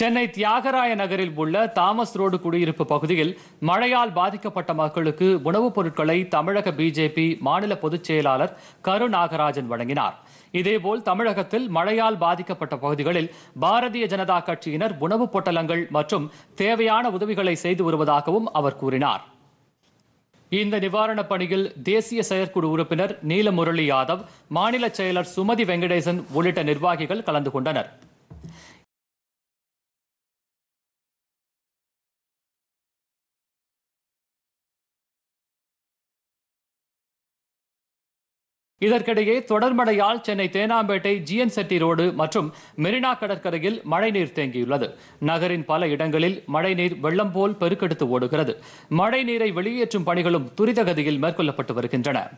சென்னை தியாகராய நகரில் உள்ள Thomas road குடியிருப்பு பகுதியில் மழையால் பாதிக்கப்பட்ட மக்களுக்கு உணவுப் பொருட்களை தமிழக பிஜேபி மாநில பொதுச் செயலாளர் கரு நாகராஜன் வழங்கினார் இதேபோல் தமிழகத்தில் மழையால் பாதிக்கப்பட்ட பகுதிகளில் பாரதிய ஜனதா கட்சியினர் உணவுப் பொட்டலங்கள் மற்றும் தேவையான உதவிகளை செய்து வருவதாகவும் அவர் கூறினார் இந்த நிவாரணப் பணியில் தேசிய செயற்குழு உறுப்பினர் நீலமுரளி யாதவ் மாநில செயலர் சுமதி வெங்கடேசன் உள்ளிட்ட நிர்வாகிகள் கலந்து கொண்டனர் இதற்கிடையே தொடர் மழையால் சென்னை தேனாம்பேட்டை ஜிஎன் செட்டி ரோடு மற்றும் மெரினா கடற்கரையில் மழைநீர் தேங்கியுள்ளது நகரின் பல இடங்களில் மழைநீர் வெள்ளம் போல் பெருக்கெடுத்து ஓடுகிறது மழைநீரை வெளியேற்றும் பணிகளும் துரிதகதியில் மேற்கொள்ளப்பட்டு வருகின்றன